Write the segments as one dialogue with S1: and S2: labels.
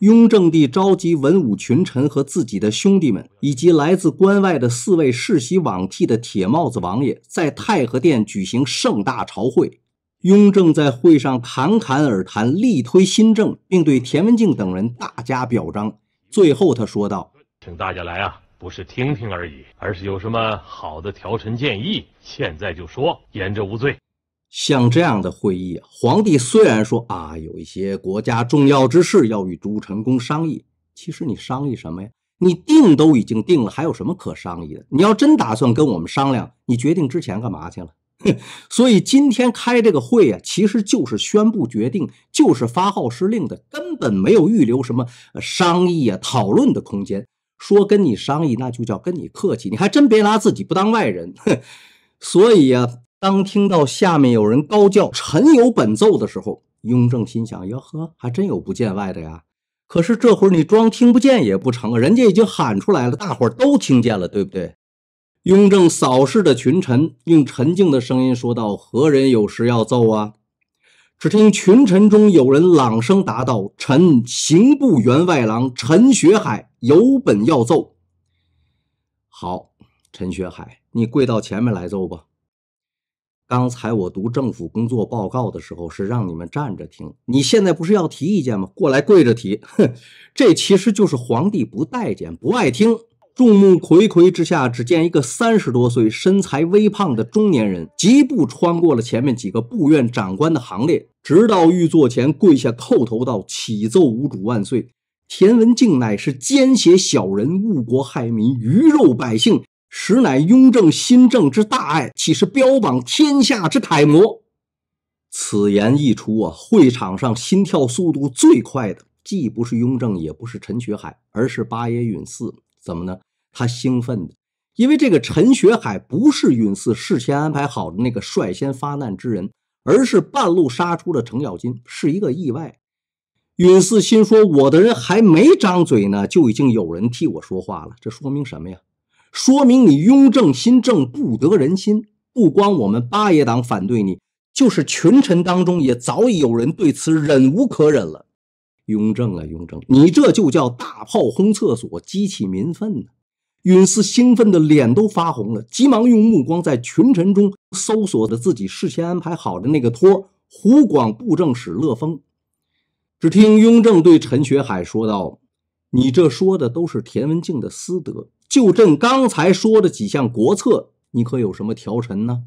S1: 雍正帝召集文武群臣和自己的兄弟们，以及来自关外的四位世袭罔替的铁帽子王爷，在太和殿举行盛大朝会。雍正在会上侃侃而谈，力推新政，并对田文静等人大加表彰。最后，他说道：“请大家来啊，不是听听而已，而是有什么好的调臣建议，现在就说，言者无罪。”像这样的会议，皇帝虽然说啊，有一些国家重要之事要与诸臣工商议，其实你商议什么呀？你定都已经定了，还有什么可商议的？你要真打算跟我们商量，你决定之前干嘛去了？所以今天开这个会啊，其实就是宣布决定，就是发号施令的，根本没有预留什么商议啊、讨论的空间。说跟你商议，那就叫跟你客气，你还真别拿自己不当外人。所以啊。当听到下面有人高叫“臣有本奏”的时候，雍正心想：“哟呵，还真有不见外的呀！”可是这会儿你装听不见也不成啊，人家已经喊出来了，大伙儿都听见了，对不对？雍正扫视着群臣，用沉静的声音说道：“何人有事要奏啊？”只听群臣中有人朗声答道：“臣刑部员外郎陈学海有本要奏。”好，陈学海，你跪到前面来奏吧。刚才我读政府工作报告的时候是让你们站着听，你现在不是要提意见吗？过来跪着提，哼，这其实就是皇帝不待见、不爱听。众目睽睽之下，只见一个三十多岁、身材微胖的中年人疾步穿过了前面几个部院长官的行列，直到御座前跪下叩头道：“启奏吾主万岁，田文静乃是奸邪小人，误国害民，鱼肉百姓。”实乃雍正新政之大爱，岂是标榜天下之楷模？此言一出啊，会场上心跳速度最快的，既不是雍正，也不是陈学海，而是八爷允祀。怎么呢？他兴奋的，因为这个陈学海不是允祀事先安排好的那个率先发难之人，而是半路杀出的程咬金，是一个意外。允祀心说，我的人还没张嘴呢，就已经有人替我说话了，这说明什么呀？说明你雍正新政不得人心，不光我们八爷党反对你，就是群臣当中也早已有人对此忍无可忍了。雍正啊，雍正，你这就叫大炮轰厕所，激起民愤呢！允祀兴奋的脸都发红了，急忙用目光在群臣中搜索着自己事先安排好的那个托——湖广布政使乐风，只听雍正对陈学海说道：“你这说的都是田文镜的私德。”就朕刚才说的几项国策，你可有什么调陈呢？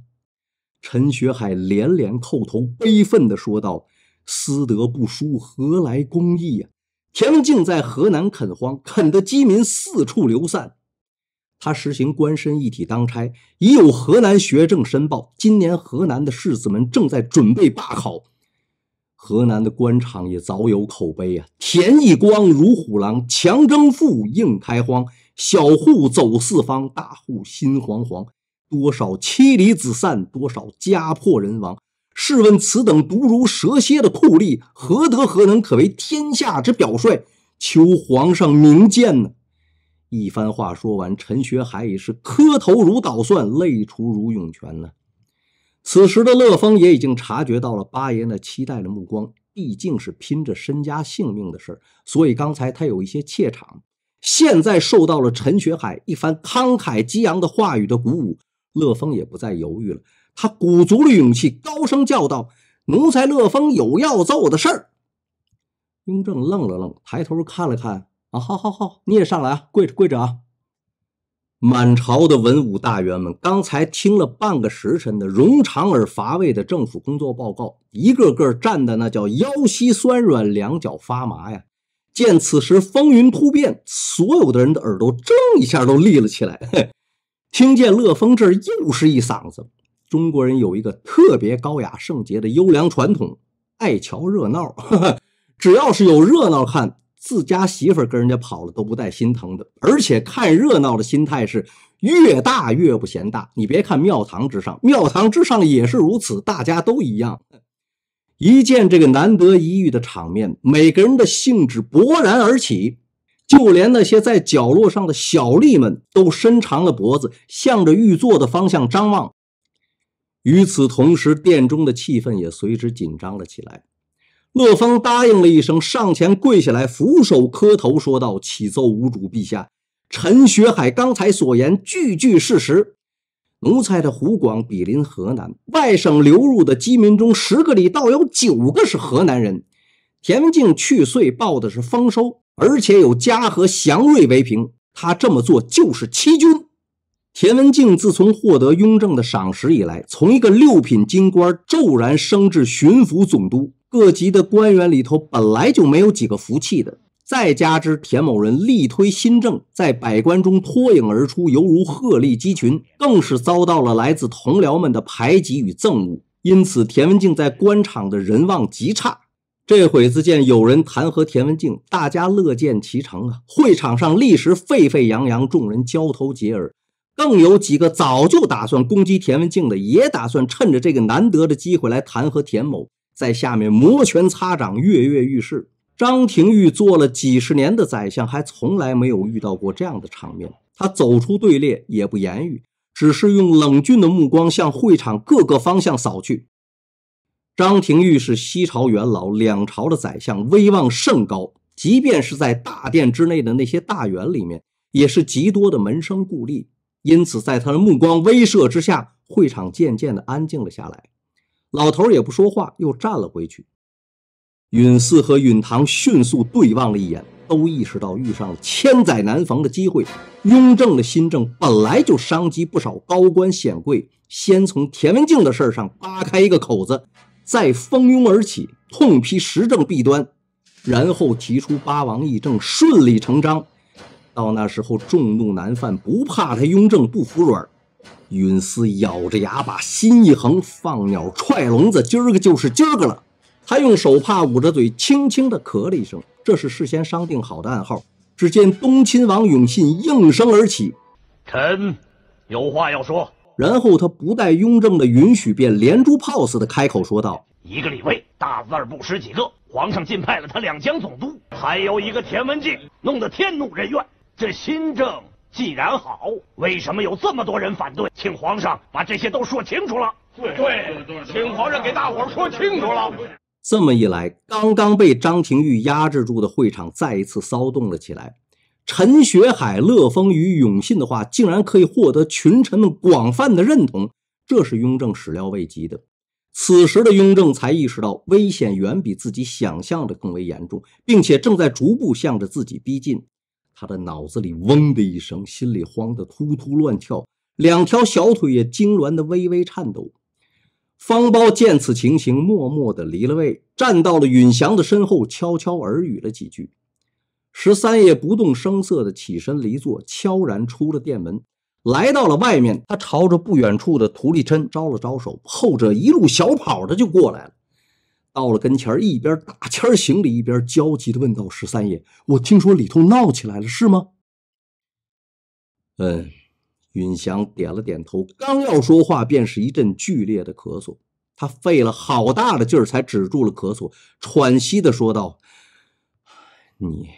S1: 陈学海连连叩头，悲愤地说道：“私德不修，何来公义呀？田文静在河南垦荒，垦的饥民四处流散。他实行官绅一体当差，已有河南学政申报，今年河南的士子们正在准备罢考。河南的官场也早有口碑啊，田义光如虎狼，强征赋，硬开荒。”小户走四方，大户心惶惶。多少妻离子散，多少家破人亡。试问此等毒如蛇蝎的酷吏，何德何能，可为天下之表率？求皇上明鉴呢！一番话说完，陈学海已是磕头如捣蒜，泪出如涌泉了。此时的乐峰也已经察觉到了八爷那期待的目光。毕竟是拼着身家性命的事儿，所以刚才他有一些怯场。现在受到了陈学海一番慷慨激昂的话语的鼓舞，乐峰也不再犹豫了。他鼓足了勇气，高声叫道：“奴才乐峰有要奏的事儿。”雍正愣了愣，抬头看了看：“啊，好好好，你也上来啊，跪着跪着啊！”满朝的文武大员们刚才听了半个时辰的冗长而乏味的政府工作报告，一个个站的那叫腰膝酸软，两脚发麻呀。见此时风云突变，所有的人的耳朵争一下都立了起来。听见乐风这儿又是一嗓子。中国人有一个特别高雅圣洁的优良传统，爱瞧热闹。只要是有热闹看，自家媳妇跟人家跑了都不带心疼的。而且看热闹的心态是越大越不嫌大。你别看庙堂之上，庙堂之上也是如此，大家都一样。一见这个难得一遇的场面，每个人的兴致勃然而起，就连那些在角落上的小吏们都伸长了脖子，向着御座的方向张望。与此同时，殿中的气氛也随之紧张了起来。乐芳答应了一声，上前跪下来，俯首磕头，说道：“启奏吾主陛下，陈学海刚才所言句句事实。”奴才的湖广比邻河南，外省流入的饥民中，十个里倒有九个是河南人。田文静去岁报的是丰收，而且有嘉禾祥瑞为凭，他这么做就是欺君。田文静自从获得雍正的赏识以来，从一个六品京官骤然升至巡抚总督，各级的官员里头本来就没有几个服气的。再加之田某人力推新政，在百官中脱颖而出，犹如鹤立鸡群，更是遭到了来自同僚们的排挤与憎恶。因此，田文静在官场的人望极差。这会子见有人弹劾田文静，大家乐见其成啊！会场上立时沸沸扬扬，众人交头接耳，更有几个早就打算攻击田文静的，也打算趁着这个难得的机会来弹劾田某，在下面摩拳擦掌，跃跃欲试。张廷玉做了几十年的宰相，还从来没有遇到过这样的场面。他走出队列，也不言语，只是用冷峻的目光向会场各个方向扫去。张廷玉是西朝元老，两朝的宰相，威望甚高，即便是在大殿之内的那些大员里面，也是极多的门生故吏。因此，在他的目光威慑之下，会场渐渐的安静了下来。老头也不说话，又站了回去。允祀和允堂迅速对望了一眼，都意识到遇上了千载难逢的机会。雍正的新政本来就伤及不少高官显贵，先从田文镜的事儿上扒开一个口子，再蜂拥而起痛批时政弊端，然后提出八王议政，顺理成章。到那时候众怒难犯，不怕他雍正不服软。允祀咬着牙把心一横，放鸟踹笼子，今儿个就是今儿个了。他用手帕捂着嘴，轻轻地咳了一声，这是事先商定好的暗号。只见东亲王永信应声而起：“臣有话要说。”然后他不带雍正的允许，便连珠炮似的开口说道：“一个李卫，大字不识几个，皇上竟派了他两江总督；还有一个田文镜，弄得天怒人怨。这新政既然好，为什么有这么多人反对？请皇上把这些都说清楚了。对，请皇上给大伙儿说清楚了。”这么一来，刚刚被张廷玉压制住的会场再一次骚动了起来。陈学海、乐风与永信的话竟然可以获得群臣们广泛的认同，这是雍正始料未及的。此时的雍正才意识到，危险远比自己想象的更为严重，并且正在逐步向着自己逼近。他的脑子里嗡的一声，心里慌得突突乱跳，两条小腿也痉挛的微微颤抖。方苞见此情形，默默的离了位，站到了允祥的身后，悄悄耳语了几句。十三爷不动声色的起身离座，悄然出了殿门，来到了外面。他朝着不远处的涂立琛招了招手，后者一路小跑着就过来了。到了跟前，一边打签行礼，一边焦急地问道：“十三爷，我听说里头闹起来了，是吗？”“嗯。”允祥点了点头，刚要说话，便是一阵剧烈的咳嗽。他费了好大的劲儿才止住了咳嗽，喘息的说道：“你，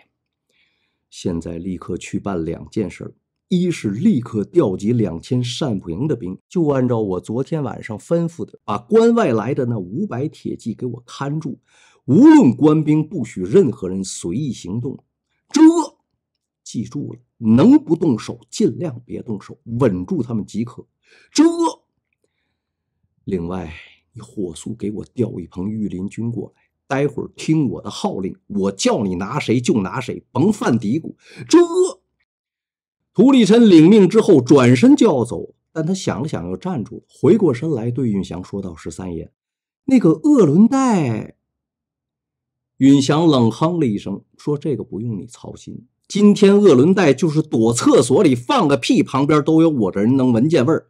S1: 现在立刻去办两件事。一是立刻调集两千善营的兵，就按照我昨天晚上吩咐的，把关外来的那五百铁骑给我看住，无论官兵，不许任何人随意行动。”记住了，能不动手尽量别动手，稳住他们即可。这，另外你火速给我调一棚御林军过来，待会儿听我的号令，我叫你拿谁就拿谁，甭犯嘀咕。这，涂立琛领命之后转身就要走，但他想了想又站住，回过身来对云祥说道：“十三爷，那个鄂伦岱。”允祥冷哼了一声，说：“这个不用你操心。”今天鄂伦岱就是躲厕所里放个屁，旁边都有我这人能闻见味儿。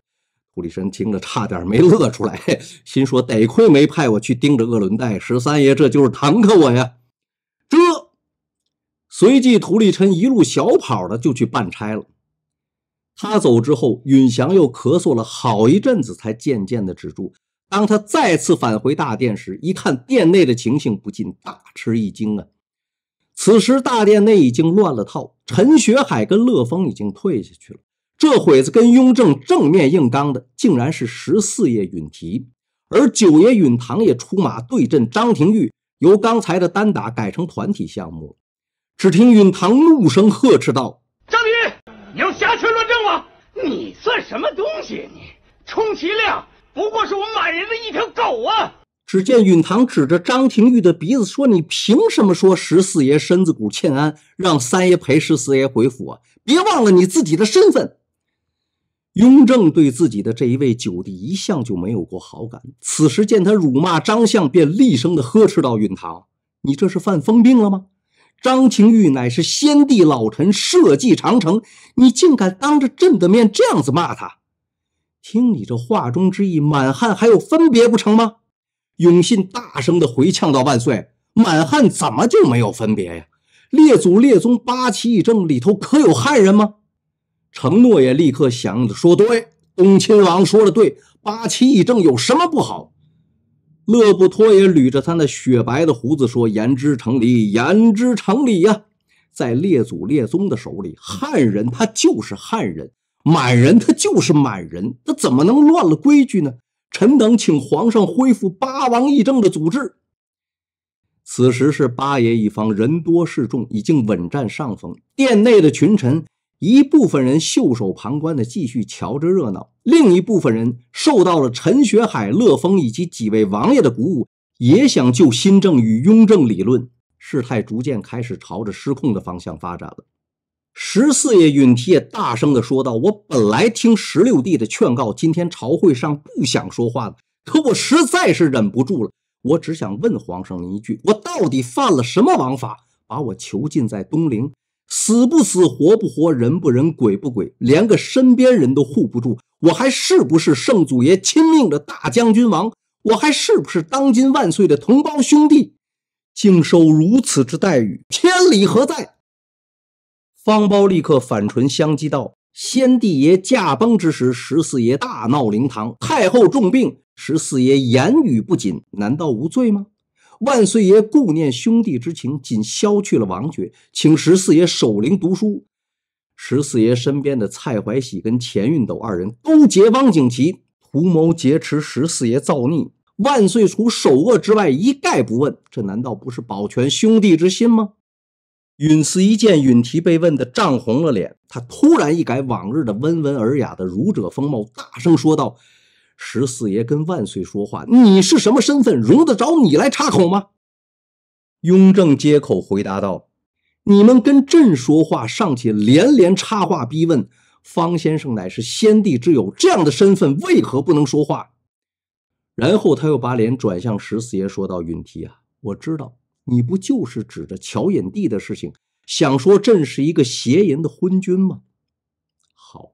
S1: 图立琛听了差点没乐出来，心说得亏没派我去盯着鄂伦岱，十三爷这就是坦克我呀。这随即涂立琛一路小跑的就去办差了。他走之后，允祥又咳嗽了好一阵子，才渐渐的止住。当他再次返回大殿时，一看殿内的情形，不禁大吃一惊啊。此时大殿内已经乱了套，陈学海跟乐风已经退下去了。这会子跟雍正正面硬刚的，竟然是十四爷允提，而九爷允堂也出马对阵张廷玉，由刚才的单打改成团体项目。只听允堂怒声呵斥道：“张廷玉，你要挟权乱政吗？你算什么东西？你充其量不过是我满人的一条狗啊！”只见允唐指着张廷玉的鼻子说：“你凭什么说十四爷身子骨欠安，让三爷陪十四爷回府啊？别忘了你自己的身份。”雍正对自己的这一位九弟一向就没有过好感，此时见他辱骂张相，便厉声的呵斥道：“允唐，你这是犯疯病了吗？张廷玉乃是先帝老臣，社稷长城，你竟敢当着朕的面这样子骂他？听你这话中之意，满汉还有分别不成吗？”永信大声的回呛道：“万岁，满汉怎么就没有分别呀？列祖列宗八旗一政里头可有汉人吗？”承诺也立刻响应的说：“对，东亲王说的对，八旗一政有什么不好？”勒不托也捋着他那雪白的胡子说：“言之成理，言之成理呀，在列祖列宗的手里，汉人他就是汉人，满人他就是满人，他怎么能乱了规矩呢？”臣等请皇上恢复八王议政的组织。此时是八爷一方人多势众，已经稳占上风。殿内的群臣，一部分人袖手旁观的继续瞧着热闹，另一部分人受到了陈学海、乐峰以及几位王爷的鼓舞，也想就新政与雍正理论。事态逐渐开始朝着失控的方向发展了。十四爷允帖也大声的说道：“我本来听十六弟的劝告，今天朝会上不想说话的，可我实在是忍不住了。我只想问皇上您一句：我到底犯了什么王法，把我囚禁在东陵，死不死，活不活，人不人，鬼不鬼，连个身边人都护不住，我还是不是圣祖爷亲命的大将军王？我还是不是当今万岁的同胞兄弟？竟受如此之待遇，天理何在？”方苞立刻反唇相讥道：“先帝爷驾崩之时，十四爷大闹灵堂，太后重病，十四爷言语不谨，难道无罪吗？万岁爷顾念兄弟之情，仅削去了王爵，请十四爷守灵读书。十四爷身边的蔡怀喜跟钱运斗二人勾结汪景琦，图谋劫持十四爷造逆。万岁除首恶之外，一概不问，这难道不是保全兄弟之心吗？”允慈一见允提被问的涨红了脸，他突然一改往日的温文尔雅的儒者风貌，大声说道：“十四爷跟万岁说话，你是什么身份，容得着你来插口吗？”雍正接口回答道：“你们跟朕说话，尚且连连插话逼问，方先生乃是先帝之友，这样的身份为何不能说话？”然后他又把脸转向十四爷，说道：“允提啊，我知道。”你不就是指着乔引娣的事情，想说朕是一个邪淫的昏君吗？好，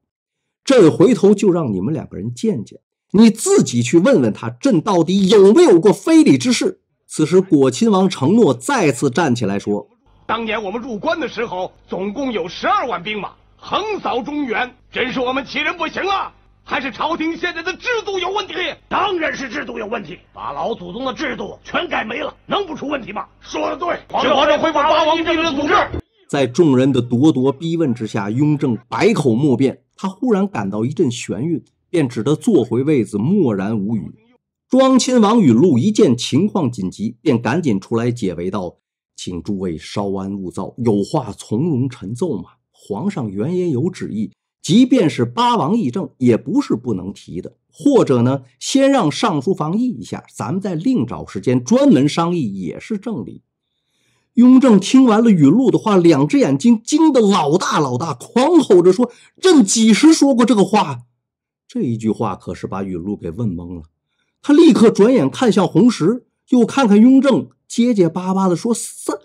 S1: 朕回头就让你们两个人见见，你自己去问问他，朕到底有没有过非礼之事。此时，果亲王承诺再次站起来说：“当年我们入关的时候，总共有十二万兵马，横扫中原，真是我们欺人不行啊！”还是朝廷现在的制度有问题？当然是制度有问题，把老祖宗的制度全改没了，能不出问题吗？说的对，请皇上恢复八王之立的统治。在众人的咄咄逼问之下，雍正百口莫辩。他忽然感到一阵眩晕，便只得坐回位子，默然无语。庄亲王允禄一见情况紧急，便赶紧出来解围道：“请诸位稍安勿躁，有话从容陈奏嘛。皇上原也有旨意。”即便是八王议政也不是不能提的，或者呢，先让尚书房议一下，咱们再另找时间专门商议也是正理。雍正听完了雨露的话，两只眼睛惊得老大老大，狂吼着说：“朕几时说过这个话？”这一句话可是把雨露给问懵了。他立刻转眼看向红石，又看看雍正，结结巴巴地说：“三，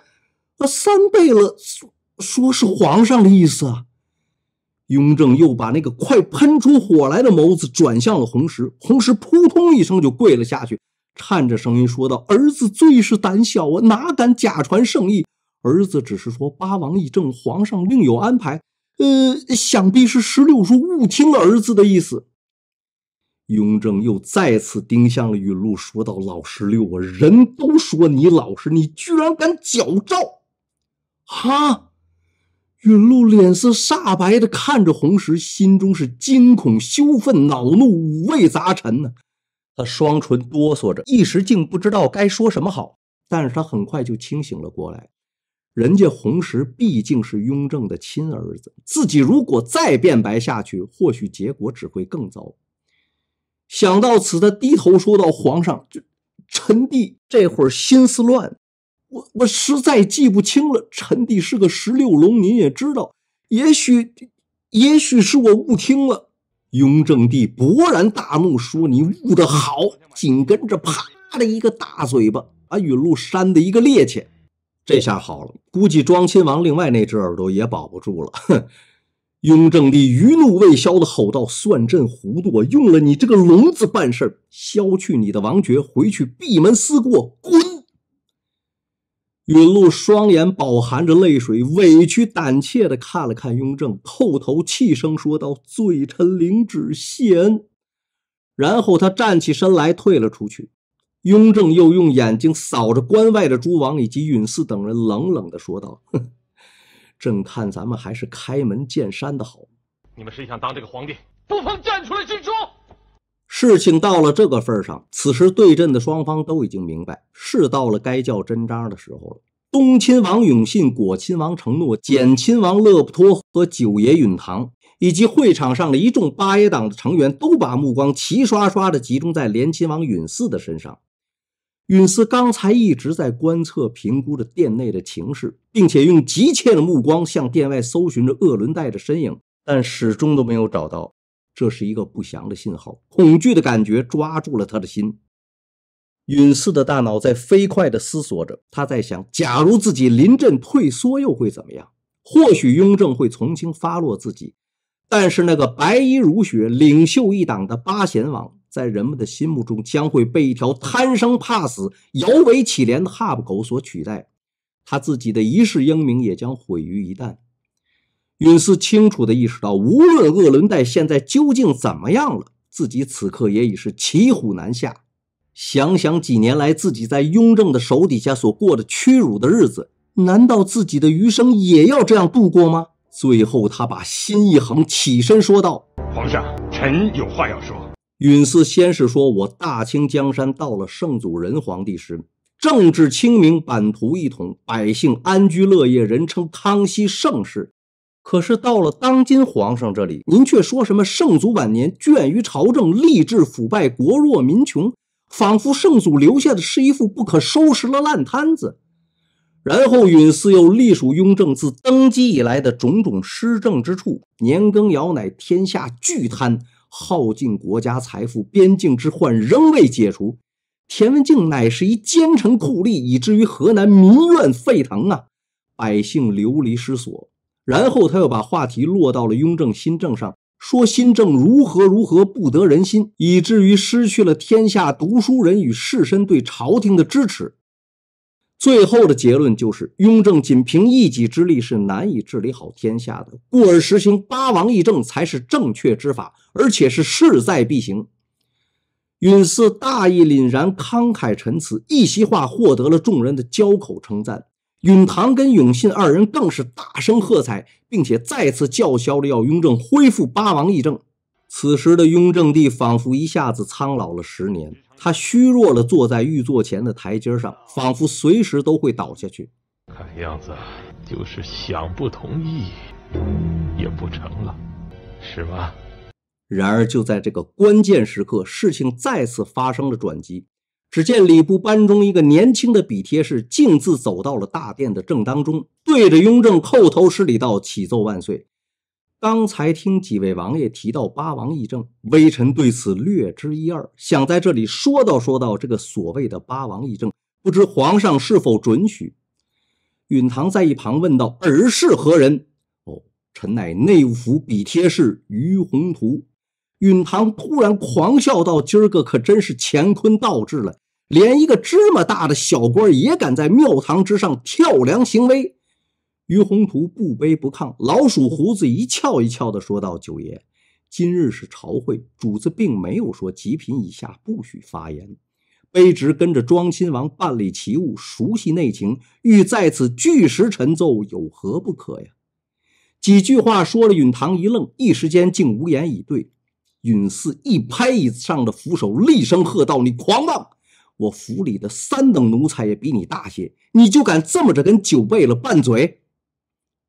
S1: 呃，三贝勒说说是皇上的意思啊。”雍正又把那个快喷出火来的眸子转向了红石，红石扑通一声就跪了下去，颤着声音说道：“儿子最是胆小啊，哪敢假传圣意？儿子只是说八王议政，皇上另有安排。呃，想必是十六叔误听了儿子的意思。”雍正又再次盯向了允禄，说道：“老十六，我人都说你老实，你居然敢矫诏，哈！”允禄脸色煞白的看着红石，心中是惊恐、羞愤、恼怒，五味杂陈呢。他双唇哆嗦着，一时竟不知道该说什么好。但是他很快就清醒了过来。人家红石毕竟是雍正的亲儿子，自己如果再辩白下去，或许结果只会更糟。想到此，他低头说道：“皇上，臣弟这会儿心思乱。”我我实在记不清了，臣弟是个十六龙，您也知道。也许，也许是我误听了。雍正帝勃然大怒，说：“你误得好！”紧跟着，啪的一个大嘴巴，把允禄扇的一个趔趄。这下好了，估计庄亲王另外那只耳朵也保不住了。哼！雍正帝余怒未消的吼道：“算朕糊涂，用了你这个聋子办事儿，削去你的王爵，回去闭门思过，滚！”允禄双眼饱含着泪水，委屈胆怯的看了看雍正，叩头，气声说道：“罪臣领旨，谢恩。”然后他站起身来，退了出去。雍正又用眼睛扫着关外的诸王以及允祀等人，冷冷的说道：“哼，朕看咱们还是开门见山的好。你们谁想当这个皇帝，不妨站出来直说。”事情到了这个份上，此时对阵的双方都已经明白，是到了该较真章的时候了。东亲王永信、果亲王承诺、简亲王勒不托和九爷允堂，以及会场上的一众八爷党的成员，都把目光齐刷刷地集中在连亲王允嗣的身上。允嗣刚才一直在观测、评估着殿内的情势，并且用急切的目光向殿外搜寻着鄂伦岱的身影，但始终都没有找到。这是一个不祥的信号，恐惧的感觉抓住了他的心。允祀的大脑在飞快地思索着，他在想：假如自己临阵退缩，又会怎么样？或许雍正会从轻发落自己，但是那个白衣如雪、领袖一党的八贤王，在人们的心目中将会被一条贪生怕死、摇尾乞怜的哈巴狗所取代，他自己的一世英名也将毁于一旦。允斯清楚地意识到，无论鄂伦岱现在究竟怎么样了，自己此刻也已是骑虎难下。想想几年来自己在雍正的手底下所过的屈辱的日子，难道自己的余生也要这样度过吗？最后，他把心一横，起身说道：“皇上，臣有话要说。”允嗣先是说：“我大清江山到了圣祖仁皇帝时，政治清明，版图一统，百姓安居乐业，人称康熙盛世。”可是到了当今皇上这里，您却说什么圣祖晚年倦于朝政，吏治腐败，国弱民穷，仿佛圣祖留下的是一副不可收拾的烂摊子。然后允祀又隶属雍正自登基以来的种种失政之处。年羹尧乃天下巨贪，耗尽国家财富，边境之患仍未解除。田文静乃是一奸臣酷吏，以至于河南民怨沸腾啊，百姓流离失所。然后他又把话题落到了雍正新政上，说新政如何如何不得人心，以至于失去了天下读书人与士绅对朝廷的支持。最后的结论就是，雍正仅凭一己之力是难以治理好天下的，故而实行八王议政才是正确之法，而且是势在必行。允嗣大义凛然，慷慨陈词，一席话获得了众人的交口称赞。允唐跟永信二人更是大声喝彩，并且再次叫嚣着要雍正恢复八王议政。此时的雍正帝仿佛一下子苍老了十年，他虚弱了坐在玉座前的台阶上，仿佛随时都会倒下去。看样子就是想不同意，也不成了，是吧？然而就在这个关键时刻，事情再次发生了转机。只见礼部班中一个年轻的笔贴士径自走到了大殿的正当中，对着雍正叩头施礼道：“启奏万岁！刚才听几位王爷提到八王议政，微臣对此略知一二，想在这里说道说道这个所谓的八王议政，不知皇上是否准许？”允唐在一旁问道：“尔是何人？”“哦，臣乃内务府笔贴士于宏图。”允唐突然狂笑道：“今儿个可真是乾坤倒置了，连一个芝麻大的小官也敢在庙堂之上跳梁行威。”于宏图不卑不亢，老鼠胡子一翘一翘的说道：“九爷，今日是朝会，主子并没有说极品以下不许发言。卑职跟着庄亲王办理奇物，熟悉内情，欲在此据实陈奏，有何不可呀？”几句话说了，允唐一愣，一时间竟无言以对。允嗣一拍椅子上的扶手，厉声喝道：“你狂妄！我府里的三等奴才也比你大些，你就敢这么着跟九贝勒拌嘴？”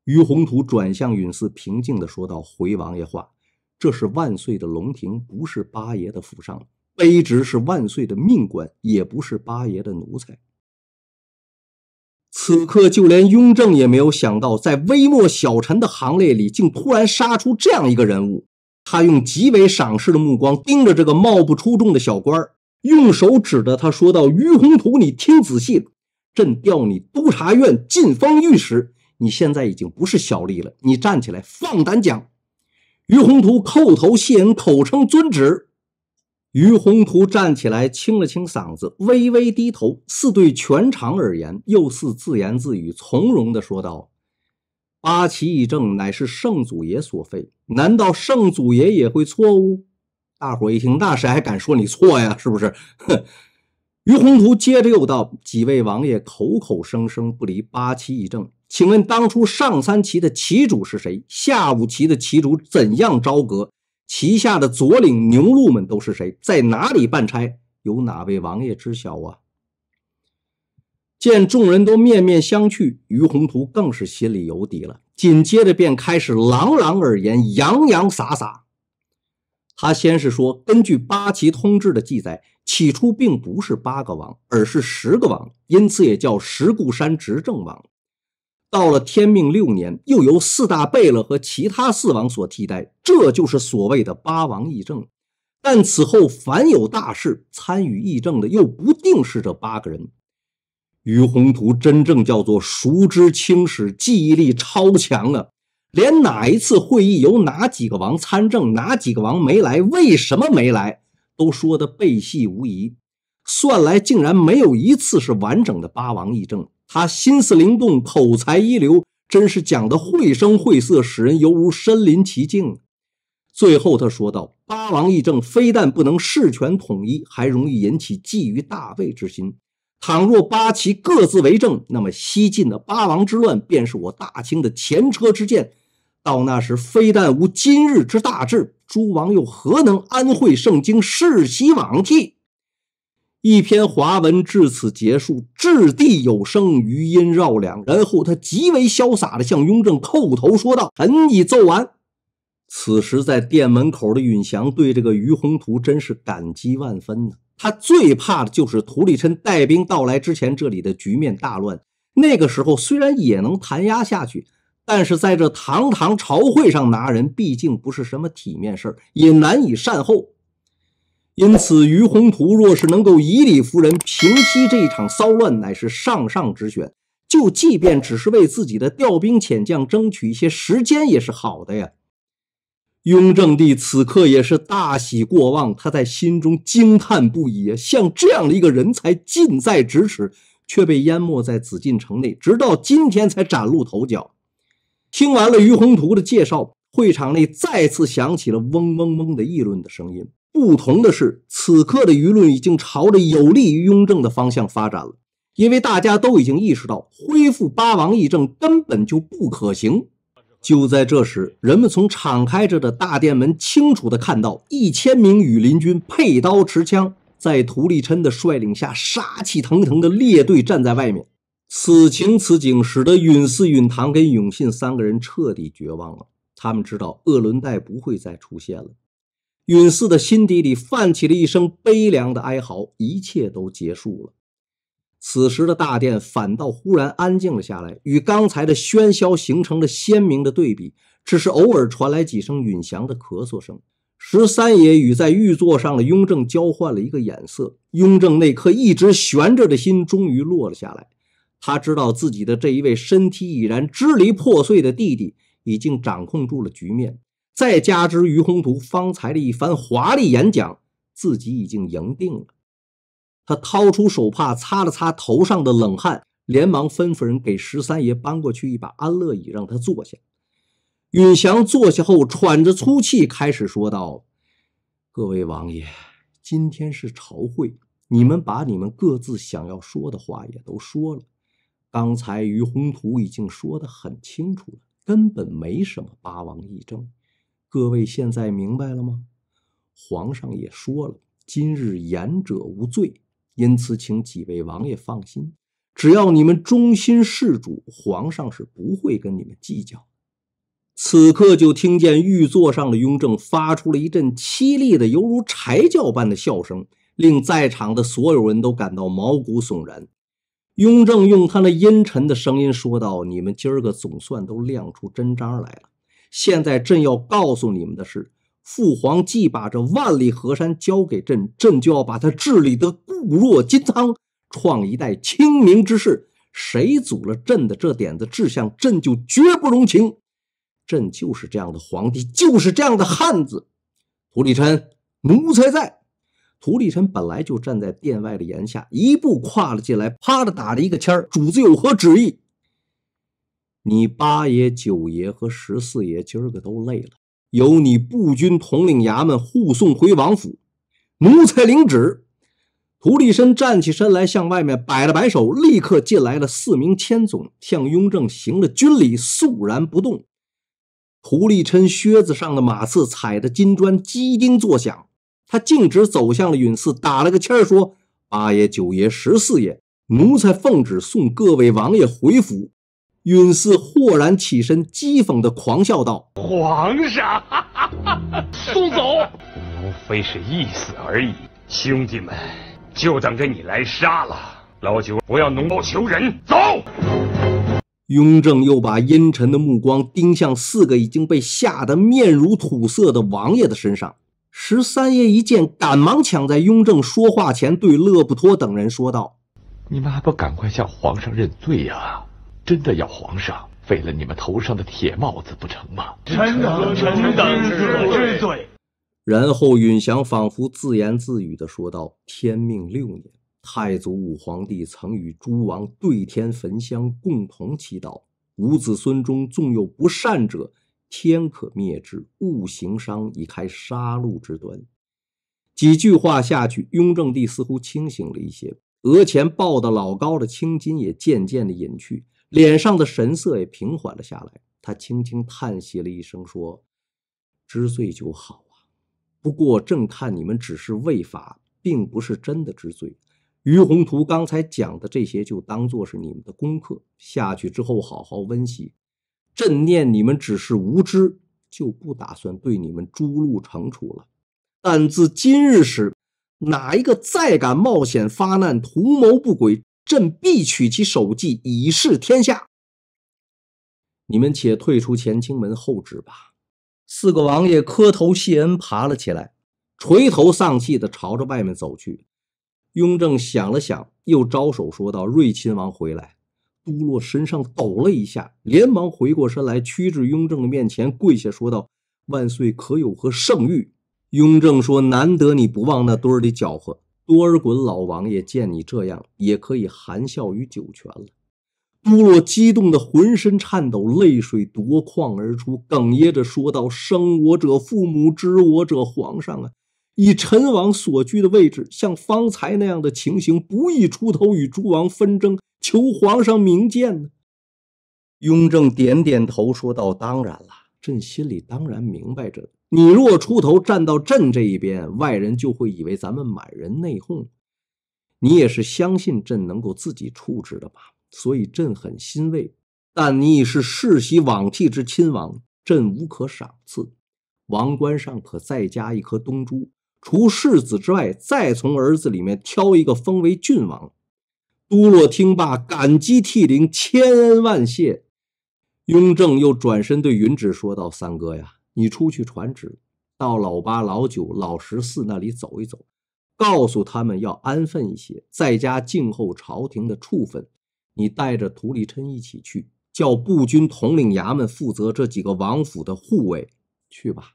S1: 于宏图转向允嗣，平静地说道：“回王爷话，这是万岁的龙庭，不是八爷的府上。卑职是万岁的命官，也不是八爷的奴才。”此刻，就连雍正也没有想到，在微末小臣的行列里，竟突然杀出这样一个人物。他用极为赏识的目光盯着这个貌不出众的小官儿，用手指着他说道：“于宏图，你听仔细了，朕调你督察院进方御史，你现在已经不是小吏了，你站起来，放胆讲。”于宏图叩头谢恩，口称遵旨。于宏图站起来，清了清嗓子，微微低头，似对全场而言，又似自言自语，从容地说道。八旗议政乃是圣祖爷所废，难道圣祖爷也会错误？大伙一听，那谁还敢说你错呀？是不是？哼！于宏图接着又道：“几位王爷口口声声不离八旗议政，请问当初上三旗的旗主是谁？下五旗的旗主怎样朝格？旗下的左领牛录们都是谁？在哪里办差？有哪位王爷知晓啊？”见众人都面面相觑，于宏图更是心里有底了。紧接着便开始朗朗而言，洋洋洒洒。他先是说：“根据八旗通志的记载，起初并不是八个王，而是十个王，因此也叫十固山执政王。到了天命六年，又由四大贝勒和其他四王所替代，这就是所谓的八王议政。但此后凡有大事参与议政的，又不定是这八个人。”于宏图真正叫做熟知青史，记忆力超强啊！连哪一次会议由哪几个王参政，哪几个王没来，为什么没来，都说的背细无疑。算来竟然没有一次是完整的八王议政。他心思灵动，口才一流，真是讲的绘声绘色，使人犹如身临其境。最后他说道：“八王议政非但不能事权统一，还容易引起觊觎大位之心。”倘若八旗各自为政，那么西晋的八王之乱便是我大清的前车之鉴。到那时，非但无今日之大治，诸王又何能安会圣京、世袭罔替？一篇华文至此结束，掷地有声，余音绕梁。然后他极为潇洒地向雍正叩头说道：“臣已奏完。”此时，在殿门口的允祥对这个于宏图真是感激万分呢。他最怕的就是图里琛带兵到来之前，这里的局面大乱。那个时候虽然也能弹压下去，但是在这堂堂朝会上拿人，毕竟不是什么体面事儿，也难以善后。因此，于宏图若是能够以理服人，平息这一场骚乱，乃是上上之选。就即便只是为自己的调兵遣将争取一些时间，也是好的呀。雍正帝此刻也是大喜过望，他在心中惊叹不已。像这样的一个人才近在咫尺，却被淹没在紫禁城内，直到今天才崭露头角。听完了于洪图的介绍，会场内再次响起了嗡嗡嗡的议论的声音。不同的是，此刻的舆论已经朝着有利于雍正的方向发展了，因为大家都已经意识到恢复八王议政根本就不可行。就在这时，人们从敞开着的大殿门清楚地看到，一千名羽林军佩刀持枪，在图立琛的率领下，杀气腾腾地列队站在外面。此情此景，使得允祀、允堂跟永信三个人彻底绝望了。他们知道鄂伦岱不会再出现了。允祀的心底里泛起了一声悲凉的哀嚎：一切都结束了。此时的大殿反倒忽然安静了下来，与刚才的喧嚣形成了鲜明的对比。只是偶尔传来几声允祥的咳嗽声。十三爷与在玉座上的雍正交换了一个眼色，雍正那颗一直悬着的心终于落了下来。他知道自己的这一位身体已然支离破碎的弟弟已经掌控住了局面，再加之于宏图方才的一番华丽演讲，自己已经赢定了。他掏出手帕擦了擦头上的冷汗，连忙吩咐人给十三爷搬过去一把安乐椅，让他坐下。允祥坐下后，喘着粗气开始说道：“各位王爷，今天是朝会，你们把你们各自想要说的话也都说了。刚才于宏图已经说得很清楚了，根本没什么八王议政。各位现在明白了吗？皇上也说了，今日言者无罪。”因此，请几位王爷放心，只要你们忠心事主，皇上是不会跟你们计较。此刻就听见御座上的雍正发出了一阵凄厉的、犹如柴叫般的笑声，令在场的所有人都感到毛骨悚然。雍正用他那阴沉的声音说道：“你们今儿个总算都亮出真章来了。现在朕要告诉你们的是。”父皇既把这万里河山交给朕，朕就要把他治理得固若金汤，创一代清明之世。谁阻了朕的这点子志向，朕就绝不容情。朕就是这样的皇帝，就是这样的汉子。涂立臣，奴才在。涂立臣本来就站在殿外的檐下，一步跨了进来，啪的打了一个签儿。主子有何旨意？你八爷、九爷和十四爷今儿个都累了。由你步军统领衙门护送回王府，奴才领旨。胡立深站起身来，向外面摆了摆手，立刻进来了四名千总，向雍正行了军礼，肃然不动。胡立琛靴子上的马刺踩着金砖，击叮作响。他径直走向了允祀，打了个签说：“八爷、九爷、十四爷，奴才奉旨送各位王爷回府。”允嗣豁然起身，讥讽地狂笑道：“皇上，送走，无非是一死而已。兄弟们，就等着你来杀了老九！不要脓包求人，走！”雍正又把阴沉的目光盯向四个已经被吓得面如土色的王爷的身上。十三爷一见，赶忙抢在雍正说话前，对勒不托等人说道：“你们还不赶快向皇上认罪呀？”真的要皇上废了你们头上的铁帽子不成吗？臣等臣等之罪。然后，允祥仿佛自言自语的说道：“天命六年，太祖武皇帝曾与诸王对天焚香，共同祈祷：吾子孙中纵有不善者，天可灭之；勿行商，以开杀戮之端。”几句话下去，雍正帝似乎清醒了一些，额前抱的老高的青筋也渐渐的隐去。脸上的神色也平缓了下来，他轻轻叹息了一声，说：“知罪就好啊。不过朕看你们只是畏法，并不是真的知罪。于宏图刚才讲的这些，就当做是你们的功课，下去之后好好温习。朕念你们只是无知，就不打算对你们株鹿惩处了。但自今日始，哪一个再敢冒险发难、图谋不轨？”朕必取其首级，以示天下。你们且退出乾清门候旨吧。四个王爷磕头谢恩，爬了起来，垂头丧气的朝着外面走去。雍正想了想，又招手说道：“睿亲王回来。”都洛身上抖了一下，连忙回过身来，屈至雍正的面前，跪下说道：“万岁，可有何圣谕？”雍正说：“难得你不往那堆里搅和。”多尔衮老王爷见你这样，也可以含笑于九泉了。多洛激动的浑身颤抖，泪水夺眶而出，哽咽着说道：“生我者父母，知我者皇上啊！以陈王所居的位置，像方才那样的情形，不宜出头与诸王纷争，求皇上明鉴呢。”雍正点点头说道：“当然了，朕心里当然明白着。”你若出头站到朕这一边，外人就会以为咱们满人内讧。你也是相信朕能够自己处置的吧？所以朕很欣慰。但你已是世袭罔替之亲王，朕无可赏赐。王冠上可再加一颗东珠，除世子之外，再从儿子里面挑一个封为郡王。都洛听罢，感激涕零，千恩万谢。雍正又转身对云芷说道：“三哥呀。”你出去传旨，到老八、老九、老十四那里走一走，告诉他们要安分一些，在家静候朝廷的处分。你带着涂立琛一起去，叫步军统领衙门负责这几个王府的护卫去吧。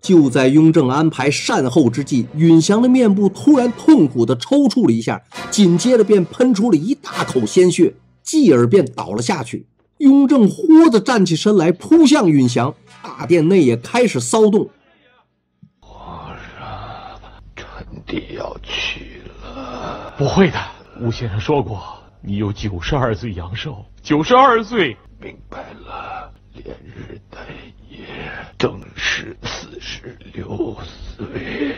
S1: 就在雍正安排善后之际，允祥的面部突然痛苦地抽搐了一下，紧接着便喷出了一大口鲜血，继而便倒了下去。雍正豁地站起身来，扑向允祥。大殿内也开始骚动。皇上，臣弟要去了。不会的，吴先生说过，你有九十二岁阳寿。九十二岁，明白了。连日带夜，正是四十六岁。